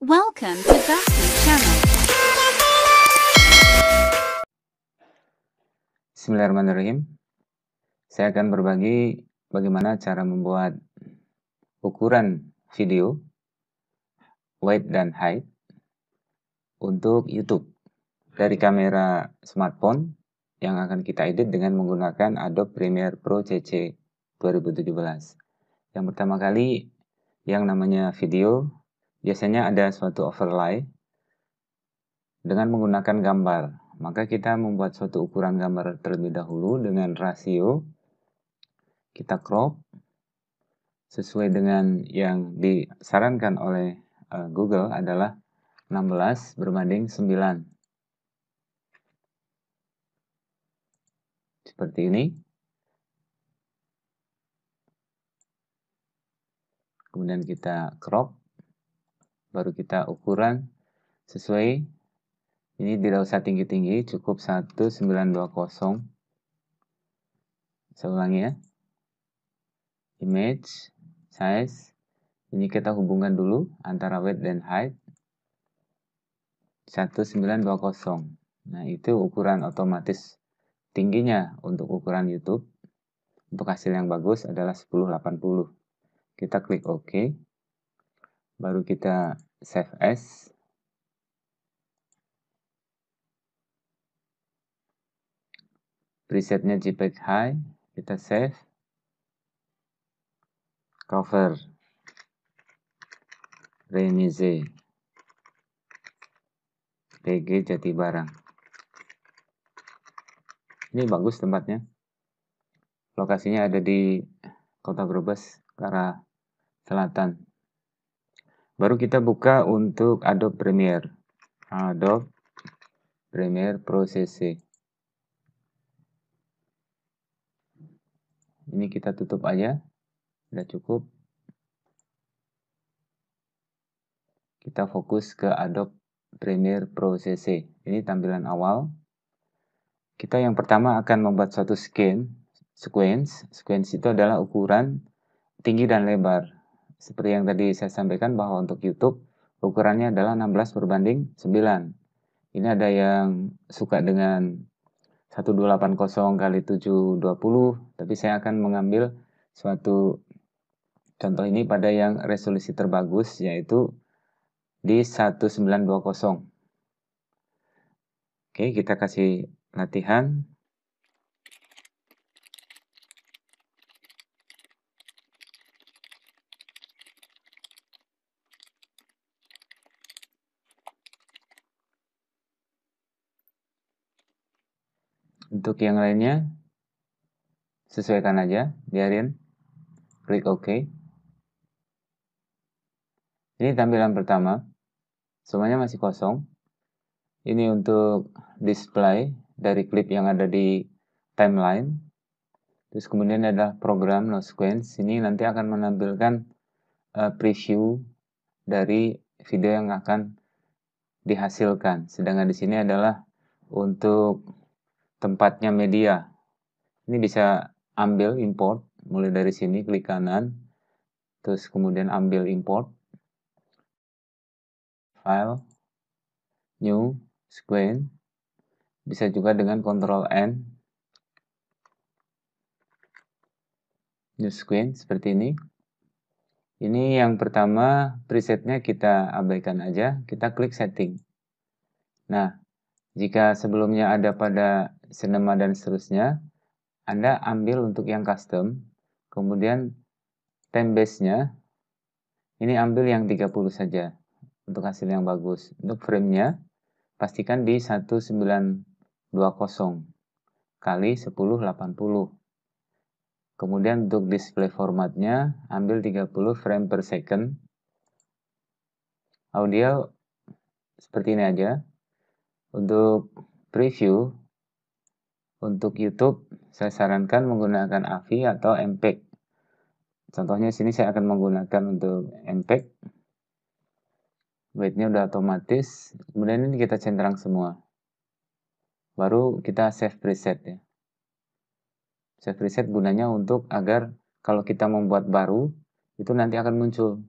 Welcome to Basti Channel. Bismillahirrahmanirrahim. Saya akan berbagi bagaimana cara membuat ukuran video wide dan height untuk YouTube dari kamera smartphone yang akan kita edit dengan menggunakan Adobe Premiere Pro CC 2017. Yang pertama kali yang namanya video biasanya ada suatu overlay dengan menggunakan gambar. Maka kita membuat suatu ukuran gambar terlebih dahulu dengan rasio. Kita crop sesuai dengan yang disarankan oleh eh, Google adalah 16 berbanding 9. Seperti ini. Kemudian kita crop baru kita ukuran sesuai ini tidak usah tinggi-tinggi cukup 1920 saya ulangi ya image size ini kita hubungkan dulu antara width dan height 1920 nah itu ukuran otomatis tingginya untuk ukuran YouTube untuk hasil yang bagus adalah 1080 kita klik OK baru kita save as presetnya jpeg high kita save cover remise PG Jati Barang ini bagus tempatnya lokasinya ada di kota Brebes ke arah selatan Baru kita buka untuk Adobe Premiere. Adobe Premiere Pro CC. Ini kita tutup aja. Sudah cukup. Kita fokus ke Adobe Premiere Pro CC. Ini tampilan awal. Kita yang pertama akan membuat suatu scan, sequence. Sequence itu adalah ukuran tinggi dan lebar seperti yang tadi saya sampaikan bahwa untuk YouTube ukurannya adalah 16 berbanding 9. Ini ada yang suka dengan 1280 kali 720, tapi saya akan mengambil suatu contoh ini pada yang resolusi terbagus yaitu di 1920. Oke, kita kasih latihan. Untuk yang lainnya, sesuaikan aja, biarin. Klik OK. Ini tampilan pertama. Semuanya masih kosong. Ini untuk display dari klip yang ada di timeline. Terus kemudian ada program no sequence. Ini nanti akan menampilkan uh, preview dari video yang akan dihasilkan. Sedangkan di sini adalah untuk tempatnya media. Ini bisa ambil import, mulai dari sini klik kanan, terus kemudian ambil import, file, new, screen, bisa juga dengan Ctrl N, new screen seperti ini. Ini yang pertama presetnya kita abaikan aja, kita klik setting. Nah, jika sebelumnya ada pada cinema dan seterusnya, Anda ambil untuk yang custom, kemudian time base-nya, ini ambil yang 30 saja untuk hasil yang bagus. Untuk frame-nya, pastikan di 1920 kali 1080. Kemudian untuk display formatnya, ambil 30 frame per second. Audio seperti ini aja, untuk preview untuk YouTube, saya sarankan menggunakan AVI atau MPEG. Contohnya sini saya akan menggunakan untuk MPEG. Weightnya udah otomatis. Kemudian ini kita centang semua. Baru kita save preset ya. Save preset gunanya untuk agar kalau kita membuat baru, itu nanti akan muncul.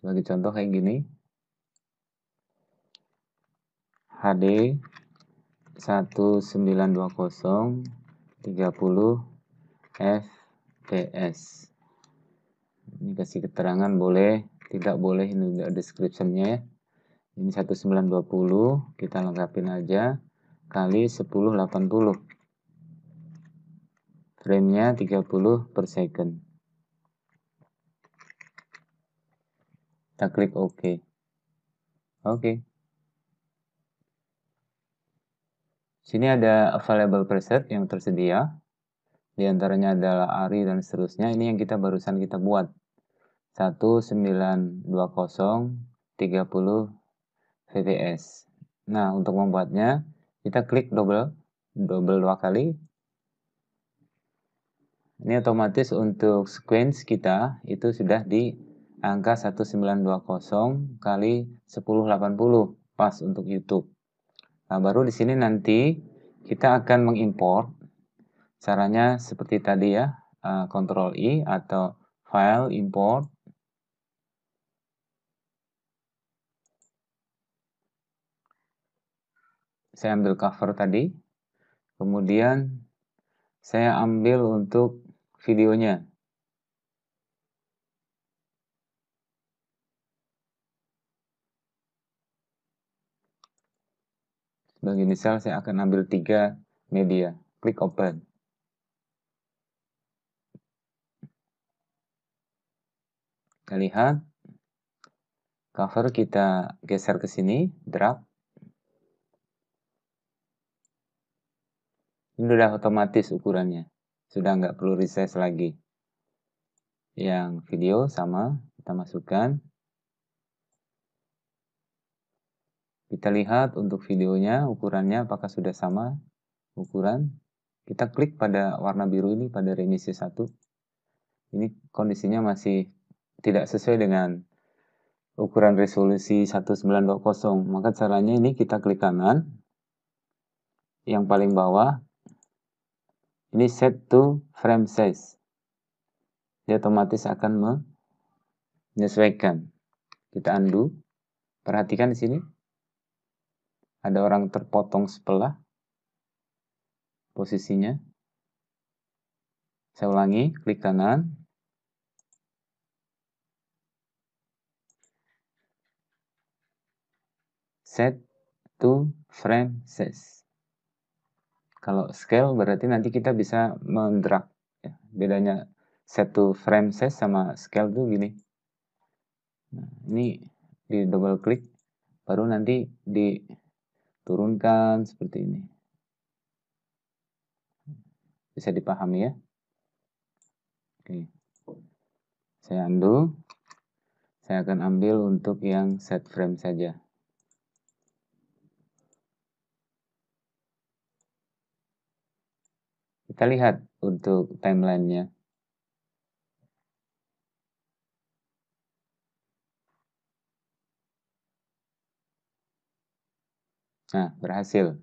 Sebagai contoh kayak gini. HD 1920 30 FPS ini kasih keterangan boleh tidak boleh ini udah descriptionnya ya ini 1920 kita lengkapin aja kali 1080 framenya 30 per second kita klik OK oke okay. sini ada available preset yang tersedia. Di antaranya adalah ARI dan seterusnya. Ini yang kita barusan kita buat. 1920 30 VVS. Nah, untuk membuatnya kita klik double double dua kali. Ini otomatis untuk sequence kita itu sudah di angka 1920 kali 1080 pas untuk YouTube. Nah, baru di sini nanti kita akan mengimpor. Caranya seperti tadi ya, uh, eh, Ctrl I e atau file import. Saya ambil cover tadi. Kemudian saya ambil untuk videonya. Bagi inisial saya akan ambil tiga media. Klik open. Kita lihat. Cover kita geser ke sini, drag. Ini sudah otomatis ukurannya. Sudah nggak perlu resize lagi. Yang video sama, kita masukkan. Kita lihat untuk videonya, ukurannya apakah sudah sama ukuran. Kita klik pada warna biru ini pada remisi 1. Ini kondisinya masih tidak sesuai dengan ukuran resolusi 1920. Maka caranya ini kita klik kanan. Yang paling bawah. Ini set to frame size. Dia otomatis akan menyesuaikan. Kita undo. Perhatikan di sini ada orang terpotong sebelah posisinya. Saya ulangi, klik kanan. Set to frame size. Kalau scale berarti nanti kita bisa mendrag. Ya. bedanya set to frame size sama scale tuh gini. Nah, ini di double klik baru nanti di turunkan seperti ini. Bisa dipahami ya? Oke. Saya undo. Saya akan ambil untuk yang set frame saja. Kita lihat untuk timelinenya. Nah, berhasil.